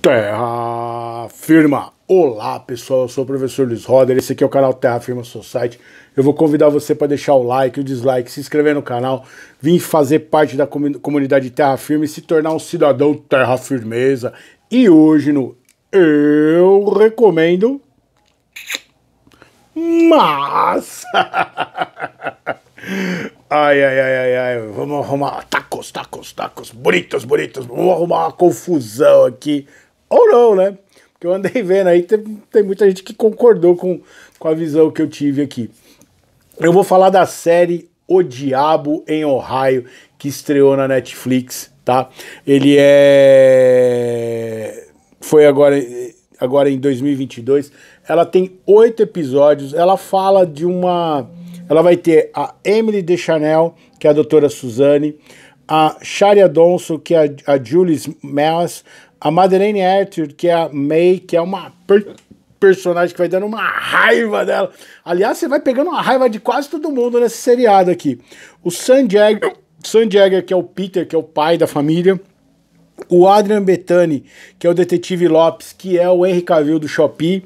Terra Firma! Olá pessoal, eu sou o professor Luiz Roder, esse aqui é o canal Terra Firma Society. Eu vou convidar você para deixar o like, o dislike, se inscrever no canal, vir fazer parte da comunidade Terra Firma e se tornar um cidadão Terra Firmeza. E hoje no Eu Recomendo Mas... Ai, ai, ai, ai, ai, vamos arrumar tacos, tacos, tacos, bonitos, bonitos, vamos arrumar uma confusão aqui ou não, né? Porque eu andei vendo aí, tem, tem muita gente que concordou com, com a visão que eu tive aqui. Eu vou falar da série O Diabo em Ohio, que estreou na Netflix, tá? Ele é. Foi agora, agora em 2022. Ela tem oito episódios. Ela fala de uma. Ela vai ter a Emily Deschanel, que é a doutora Suzane, a Sharia Donso que é a, Julie Mellis, a Madeleine Arthur, que é a May, que é uma per personagem que vai dando uma raiva dela. Aliás, você vai pegando uma raiva de quase todo mundo nesse seriado aqui. O Sandiego, Sandiego que é o Peter, que é o pai da família. O Adrian Betani, que é o detetive Lopes, que é o Henry Cavill do Shopee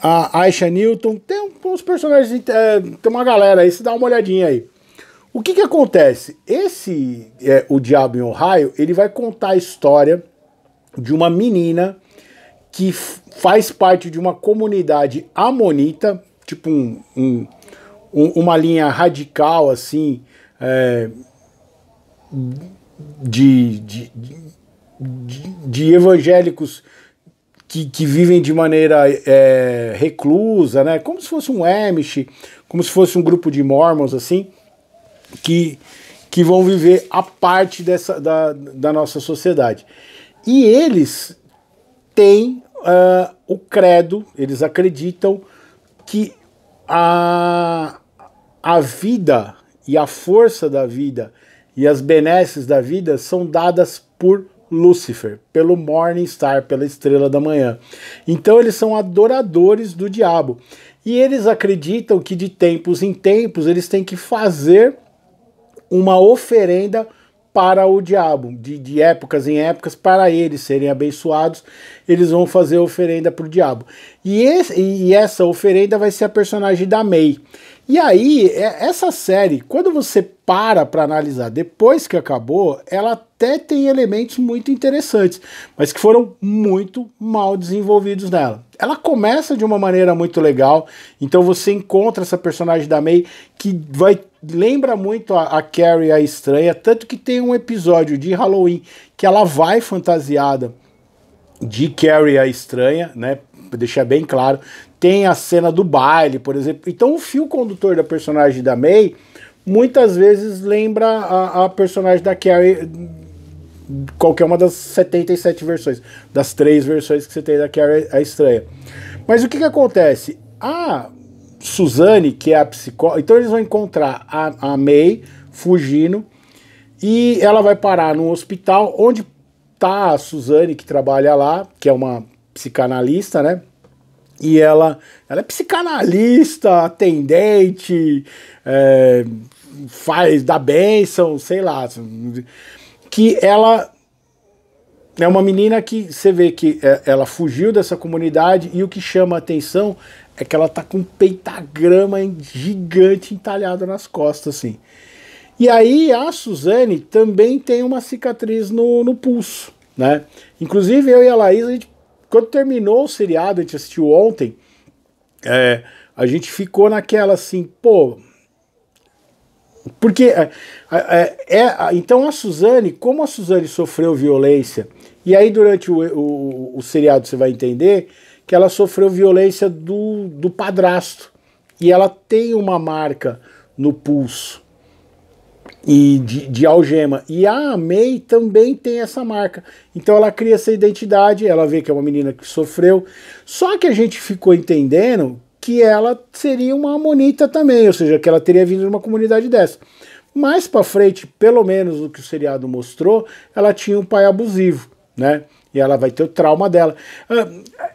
a Aisha Newton, tem uns personagens, é, tem uma galera aí, se dá uma olhadinha aí. O que que acontece? Esse, é, o Diabo em Ohio, ele vai contar a história de uma menina que faz parte de uma comunidade amonita, tipo um, um, uma linha radical assim é, de, de, de, de, evangélicos que, que, vivem de maneira é, reclusa, né? Como se fosse um Amish, como se fosse um grupo de mormons assim, que que vão viver a parte dessa da, da nossa sociedade. E eles têm uh, o credo, eles acreditam que a, a vida e a força da vida e as benesses da vida são dadas por Lúcifer, pelo Morning Star pela estrela da manhã. Então eles são adoradores do diabo. E eles acreditam que de tempos em tempos eles têm que fazer uma oferenda para o diabo, de, de épocas em épocas, para eles serem abençoados, eles vão fazer oferenda para o diabo. E, esse, e essa oferenda vai ser a personagem da May. E aí, é, essa série, quando você para para analisar depois que acabou, ela até tem elementos muito interessantes, mas que foram muito mal desenvolvidos nela. Ela começa de uma maneira muito legal, então você encontra essa personagem da May que vai lembra muito a, a, Carrie a estranha, tanto que tem um episódio de Halloween que ela vai fantasiada de Carrie a estranha, né? Pra deixar bem claro. Tem a cena do baile, por exemplo. Então o fio condutor da personagem da May muitas vezes lembra a, a personagem da Carrie qualquer uma das 77 versões, das três versões que você tem da Carrie a estranha. Mas o que que acontece? A ah, Suzane, que é a psicóloga. Então eles vão encontrar a, a May fugindo e ela vai parar num hospital onde tá a Suzane, que trabalha lá, que é uma psicanalista, né? E ela, ela é psicanalista, atendente, é, faz, dá bênção, sei lá. Assim, que ela é uma menina que você vê que é, ela fugiu dessa comunidade e o que chama a atenção é que ela tá com um pentagrama gigante entalhado nas costas, assim. E aí a Suzane também tem uma cicatriz no, no pulso, né? Inclusive eu e a Laís, a gente, quando terminou o seriado, a gente assistiu ontem, é, a gente ficou naquela assim, pô. Porque é, é, é, então a Suzane, como a Suzane sofreu violência e aí, durante o, o, o seriado, você vai entender que ela sofreu violência do, do padrasto. E ela tem uma marca no pulso e de, de, algema. E a May também tem essa marca. Então ela cria essa identidade, ela vê que é uma menina que sofreu. Só que a gente ficou entendendo que ela seria uma amonita também, ou seja, que ela teria vindo de uma comunidade dessa. Mais para frente, pelo menos o que o seriado mostrou, ela tinha um pai abusivo né? E ela vai ter o trauma dela. Ah,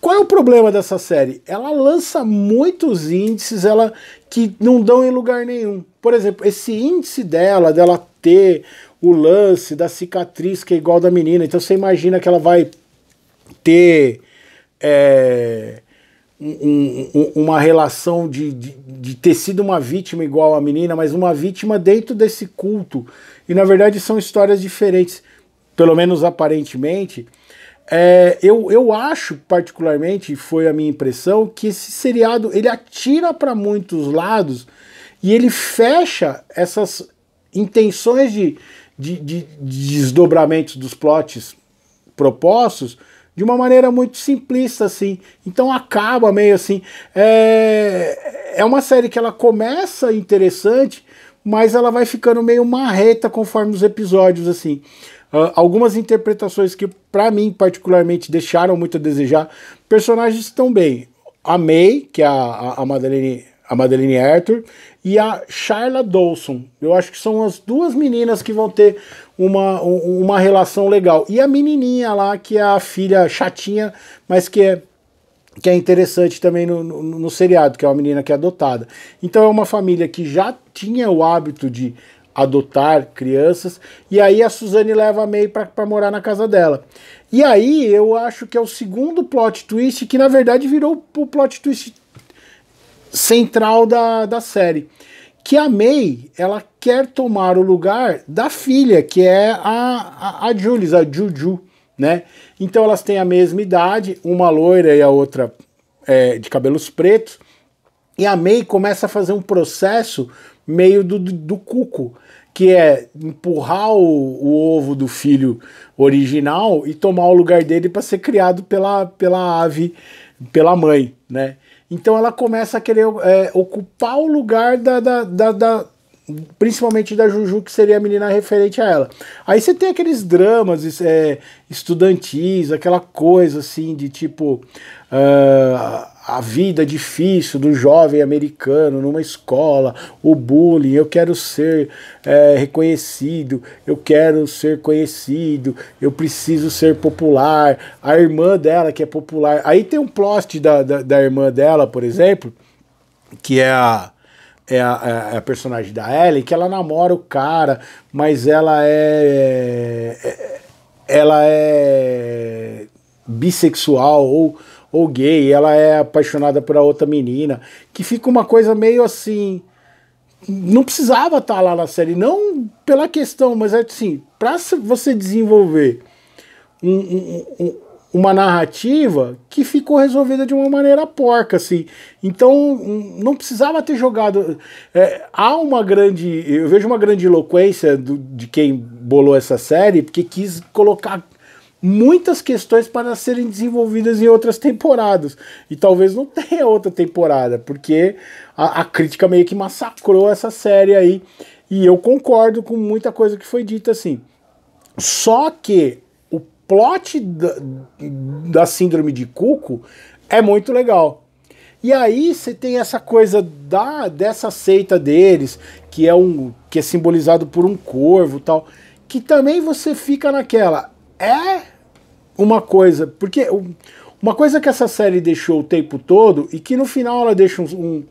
qual é o problema dessa série? Ela lança muitos índices ela que não dão em lugar nenhum. Por exemplo, esse índice dela, dela ter o lance da cicatriz que é igual da menina. Então você imagina que ela vai ter é, um, um, uma relação de, de, de, ter sido uma vítima igual à menina, mas uma vítima dentro desse culto. E na verdade são histórias diferentes pelo menos aparentemente. É, eu, eu acho, particularmente, foi a minha impressão, que esse seriado ele atira para muitos lados e ele fecha essas intenções de, de, de, de desdobramentos dos plots propostos de uma maneira muito simplista, assim. Então acaba meio assim. É, é uma série que ela começa interessante, mas ela vai ficando meio marreta conforme os episódios, assim. Uh, algumas interpretações que, para mim, particularmente, deixaram muito a desejar. Personagens estão bem. A May, que é a, a, Madeline a Madeline Arthur e a Charla Dawson. Eu acho que são as duas meninas que vão ter uma, uma relação legal. E a menininha lá, que é a filha chatinha, mas que é, que é interessante também no, no, no seriado, que é uma menina que é adotada. Então é uma família que já tinha o hábito de adotar crianças. E aí a Suzane leva a May para morar na casa dela. E aí eu acho que é o segundo plot twist que na verdade virou o plot twist central da, da série. Que a May, ela quer tomar o lugar da filha, que é a, a, a Jules, a Juju, né? Então elas têm a mesma idade, uma loira e a outra é, de cabelos pretos. E a May começa a fazer um processo meio do, do, do cuco, que é empurrar o, o, ovo do filho original e tomar o lugar dele para ser criado pela, pela ave, pela mãe, né? Então ela começa a querer é, ocupar o lugar da, da, da, da, Principalmente da Juju, que seria a menina referente a ela. Aí você tem aqueles dramas é, estudantis, aquela coisa assim de tipo. Uh, a vida difícil do jovem americano numa escola, o bullying, eu quero ser é, reconhecido, eu quero ser conhecido, eu preciso ser popular. A irmã dela que é popular. Aí tem um plot da, da, da irmã dela, por exemplo, que é a. É a, é a, é personagem da Ellie, que ela namora o cara, mas ela é, é ela é bissexual ou ou gay, ela é apaixonada por outra menina, que fica uma coisa meio assim. Não precisava estar tá lá na série, não pela questão, mas é assim, para você desenvolver um, um, um, uma narrativa que ficou resolvida de uma maneira porca, assim. Então, hum, não precisava ter jogado. É, há uma grande. Eu vejo uma grande eloquência do, de quem bolou essa série, porque quis colocar muitas questões para serem desenvolvidas em outras temporadas. E talvez não tenha outra temporada, porque a, a, crítica meio que massacrou essa série aí. E eu concordo com muita coisa que foi dita assim. Só que o plot da, da Síndrome de Cuco é muito legal. E aí você tem essa coisa da dessa seita deles, que é um que é simbolizado por um corvo, tal, que também você fica naquela é uma coisa. Porque uma coisa que essa série deixou o tempo todo e que no final ela deixa um,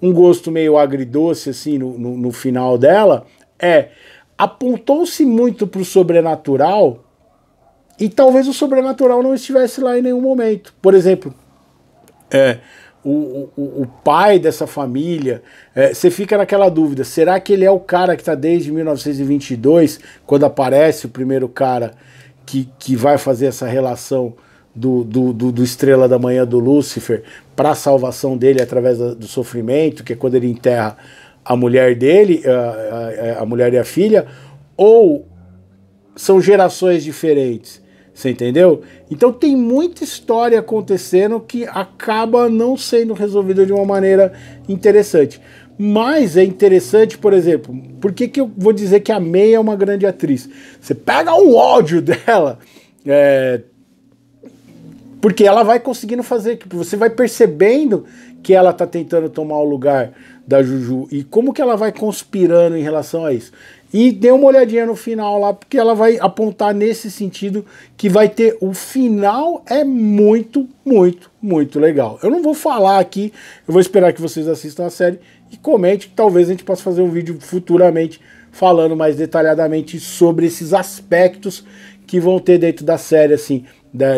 um, gosto meio agridoce, assim, no, no, no final dela, é. Apontou-se muito para o sobrenatural e talvez o sobrenatural não estivesse lá em nenhum momento. Por exemplo, é, o, o, o, pai dessa família, é, você fica naquela dúvida: será que ele é o cara que está desde 1922, quando aparece o primeiro cara que, que vai fazer essa relação do, do, do, do Estrela da Manhã do Lúcifer para a salvação dele através do sofrimento, que é quando ele enterra a mulher dele, a, a, a mulher e a filha, ou são gerações diferentes. Você entendeu? Então tem muita história acontecendo que acaba não sendo resolvida de uma maneira interessante. Mas é interessante, por exemplo, por que, que eu vou dizer que a May é uma grande atriz? Você pega um ódio dela, é, porque ela vai conseguindo fazer, você vai percebendo que ela tá tentando tomar o lugar da Juju e como que ela vai conspirando em relação a isso. E dê uma olhadinha no final lá, porque ela vai apontar nesse sentido que vai ter. O final é muito, muito, muito legal. Eu não vou falar aqui, eu vou esperar que vocês assistam a série e comente que talvez a gente possa fazer um vídeo futuramente falando mais detalhadamente sobre esses aspectos que vão ter dentro da série, assim,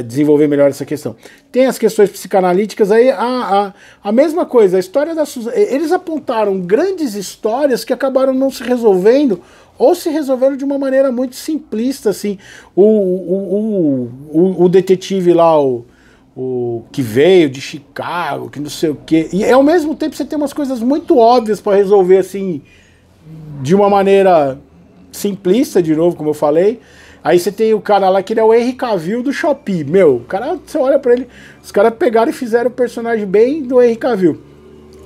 desenvolver melhor essa questão. Tem as questões psicanalíticas aí, a, a, a mesma coisa, a história da Suzana, Eles apontaram grandes histórias que acabaram não se resolvendo ou se resolveram de uma maneira muito simplista, assim. O, o, o, o, o detetive lá, o o que veio de Chicago, que não sei o quê. E ao mesmo tempo você tem umas coisas muito óbvias para resolver assim de uma maneira simplista de novo, como eu falei. Aí você tem o cara lá que ele é o Henry Cavill do Shopee. Meu, o cara, você olha para ele, os caras pegaram e fizeram o personagem bem do Henry Cavill.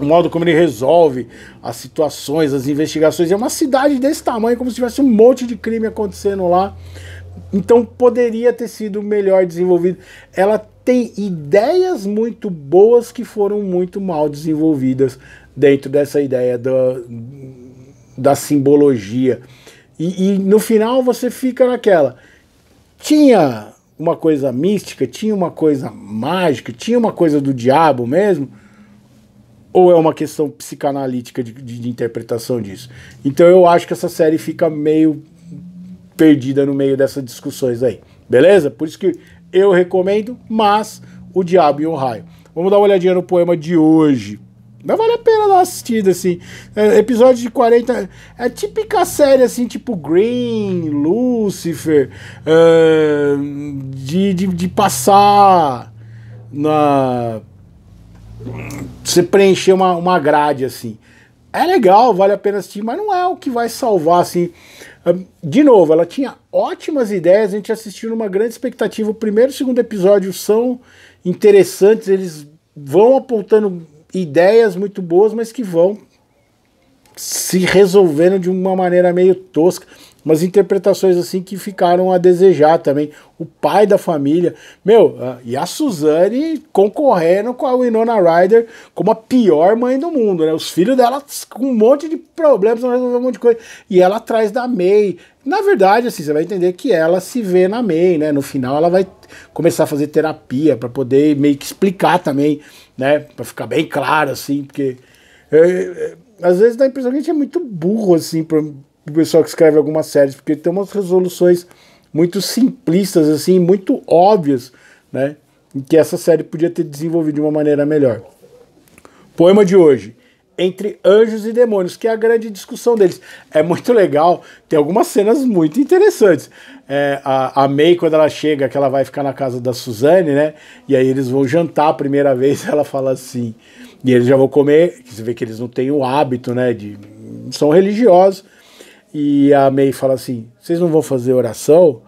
O modo como ele resolve as situações, as investigações. É uma cidade desse tamanho, como se tivesse um monte de crime acontecendo lá. Então poderia ter sido melhor desenvolvido. Ela tem ideias muito boas que foram muito mal desenvolvidas dentro dessa ideia da, da simbologia. E, e no final você fica naquela. Tinha uma coisa mística, tinha uma coisa mágica, tinha uma coisa do diabo mesmo? Ou é uma questão psicanalítica de, de, de interpretação disso? Então eu acho que essa série fica meio perdida no meio dessas discussões aí. Beleza? Por isso que eu recomendo, mas O Diabo e o Raio. Vamos dar uma olhadinha no poema de hoje. Não vale a pena dar uma assistida, assim. É, episódio de 40. É típica série, assim, tipo Green, Lucifer. Uh, de, de, de passar na. Você preencher uma, uma grade, assim. É legal, vale a pena assistir, mas não é o que vai salvar, assim. De novo, ela tinha ótimas ideias, a gente assistiu numa grande expectativa. O primeiro e o segundo episódio são interessantes, eles vão apontando ideias muito boas, mas que vão se resolvendo de uma maneira meio tosca umas interpretações assim que ficaram a desejar também. O pai da família, meu, ah, e a Suzane concorrendo com a Winona Ryder como a pior mãe do mundo, né? Os filhos dela com um monte de problemas, não um monte de coisa. E ela atrás da May. Na verdade, assim, você vai entender que ela se vê na May, né? No final ela vai começar a fazer terapia para poder meio que explicar também, né? Para ficar bem claro assim, porque é, é, às vezes dá a impressão que a gente é muito burro assim, pra, o pessoal que escreve algumas séries, porque tem umas resoluções muito simplistas, assim, muito óbvias, né? Em que essa série podia ter desenvolvido de uma maneira melhor. Poema de hoje. Entre anjos e demônios, que é a grande discussão deles. É muito legal, tem algumas cenas muito interessantes. É, a, a May, quando ela chega, que ela vai ficar na casa da Suzane, né? E aí eles vão jantar a primeira vez, ela fala assim. E eles já vão comer, você vê que eles não têm o hábito, né? De, são religiosos e a May fala assim: vocês não vão fazer oração?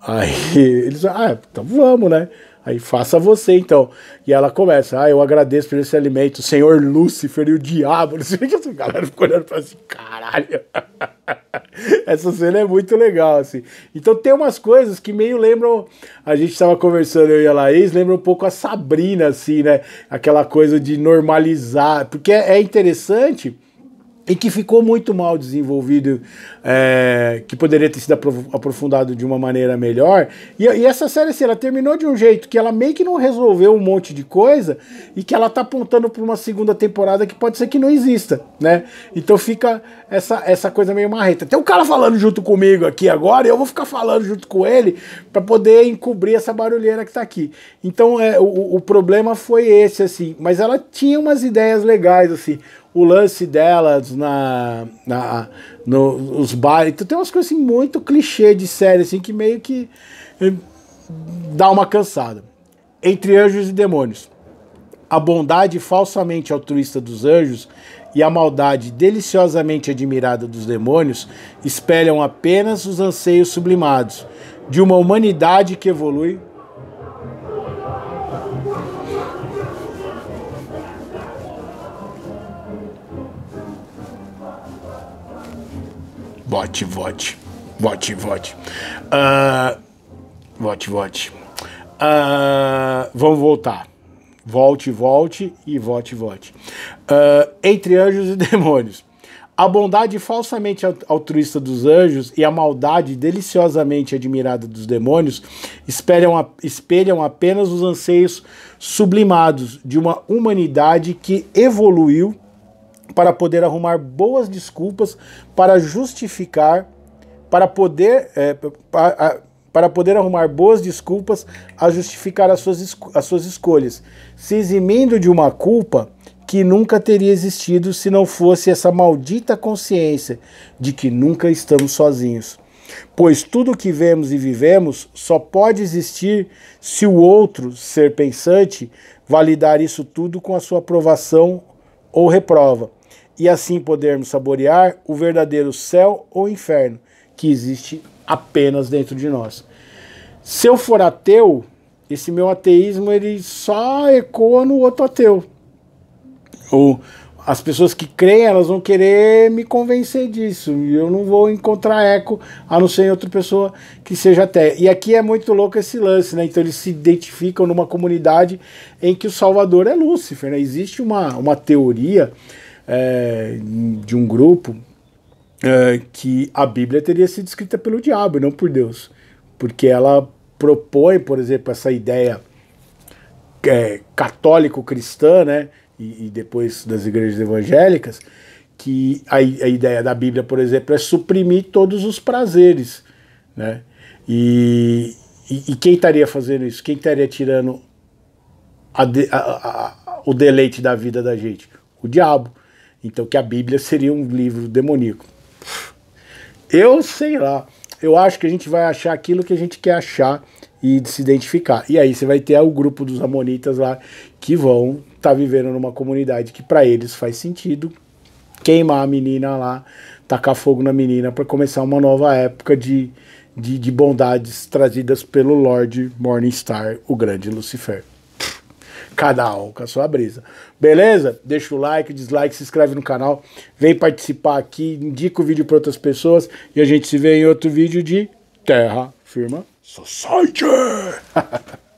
Aí eles, ah, então vamos, né? Aí faça você então. E ela começa, ah, eu agradeço por esse alimento, Senhor Lúcifer e o diabo. a galera ficou olhando falou assim, caralho. Essa cena é muito legal, assim. Então tem umas coisas que meio lembram. A gente estava conversando, eu e a Laís, lembra um pouco a Sabrina, assim, né? Aquela coisa de normalizar. Porque é, é interessante e que ficou muito mal desenvolvido, é, que poderia ter sido aprofundado de uma maneira melhor. E, e, essa série, assim, ela terminou de um jeito que ela meio que não resolveu um monte de coisa e que ela tá apontando para uma segunda temporada que pode ser que não exista, né? Então fica essa, essa coisa meio marreta. Tem um cara falando junto comigo aqui agora e eu vou ficar falando junto com ele para poder encobrir essa barulheira que tá aqui. Então é, o, o problema foi esse, assim. Mas ela tinha umas ideias legais, assim o lance delas na, na no, os bares. Então tem umas coisas assim, muito clichê de série, assim, que meio que eh, dá uma cansada. Entre anjos e demônios. A bondade falsamente altruísta dos anjos e a maldade deliciosamente admirada dos demônios espelham apenas os anseios sublimados de uma humanidade que evolui Vote, vote. Vote, vote. Uh, vote, vote. Uh, vamos voltar. Volte, volte e vote, vote. Uh, entre anjos e demônios. A bondade falsamente altruísta dos anjos e a maldade deliciosamente admirada dos demônios espelham, espelham apenas os anseios sublimados de uma humanidade que evoluiu para poder arrumar boas desculpas para justificar, para poder, é, para, para poder arrumar boas desculpas a justificar as suas, as suas escolhas, se eximindo de uma culpa que nunca teria existido se não fosse essa maldita consciência de que nunca estamos sozinhos. Pois tudo o que vemos e vivemos só pode existir se o outro, ser pensante, validar isso tudo com a sua aprovação ou reprova e assim podermos saborear o verdadeiro céu ou inferno que existe apenas dentro de nós. Se eu for ateu, esse meu ateísmo ele só ecoa no outro ateu. Ou as pessoas que creem, elas vão querer me convencer disso. E eu não vou encontrar eco, a não ser em outra pessoa que seja até. E aqui é muito louco esse lance, né? Então eles se identificam numa comunidade em que o Salvador é Lúcifer, né? Existe uma, uma teoria é, de um grupo é, que a Bíblia teria sido escrita pelo diabo e não por Deus, porque ela propõe, por exemplo, essa ideia é, católico-cristã, né, e, e, depois das igrejas evangélicas, que a, a ideia da Bíblia, por exemplo, é suprimir todos os prazeres, né, e, e, e, quem estaria fazendo isso? Quem estaria tirando a a, o deleite da vida da gente? O diabo. Então que a Bíblia seria um livro demoníaco. Eu sei lá. Eu acho que a gente vai achar aquilo que a gente quer achar e se identificar. E aí você vai ter o grupo dos amonitas lá que vão estar tá vivendo numa comunidade que para eles faz sentido queimar a menina lá, tacar fogo na menina para começar uma nova época de, de, de bondades trazidas pelo Lord Morningstar, o grande Lucifer canal, com a sua brisa. Beleza? Deixa o like, dislike, se inscreve no canal, vem participar aqui, indica o vídeo para outras pessoas e a gente se vê em outro vídeo de Terra Firma Society!